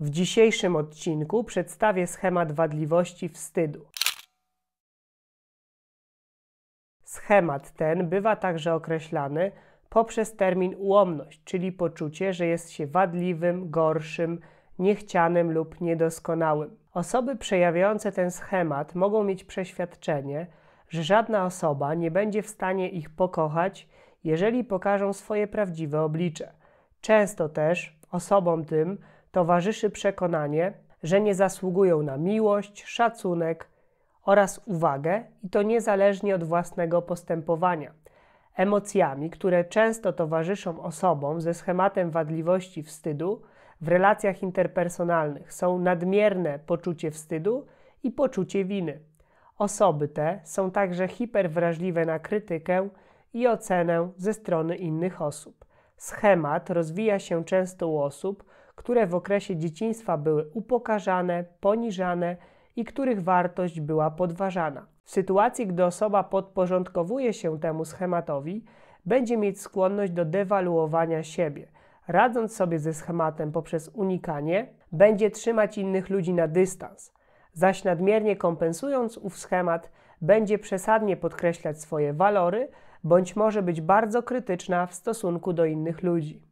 W dzisiejszym odcinku przedstawię schemat wadliwości wstydu. Schemat ten bywa także określany poprzez termin ułomność, czyli poczucie, że jest się wadliwym, gorszym, niechcianym lub niedoskonałym. Osoby przejawiające ten schemat mogą mieć przeświadczenie, że żadna osoba nie będzie w stanie ich pokochać, jeżeli pokażą swoje prawdziwe oblicze. Często też osobom tym towarzyszy przekonanie, że nie zasługują na miłość, szacunek oraz uwagę i to niezależnie od własnego postępowania. Emocjami, które często towarzyszą osobom ze schematem wadliwości wstydu w relacjach interpersonalnych są nadmierne poczucie wstydu i poczucie winy. Osoby te są także hiperwrażliwe na krytykę i ocenę ze strony innych osób. Schemat rozwija się często u osób, które w okresie dzieciństwa były upokarzane, poniżane i których wartość była podważana. W sytuacji, gdy osoba podporządkowuje się temu schematowi, będzie mieć skłonność do dewaluowania siebie. Radząc sobie ze schematem poprzez unikanie, będzie trzymać innych ludzi na dystans, zaś nadmiernie kompensując ów schemat, będzie przesadnie podkreślać swoje walory, bądź może być bardzo krytyczna w stosunku do innych ludzi.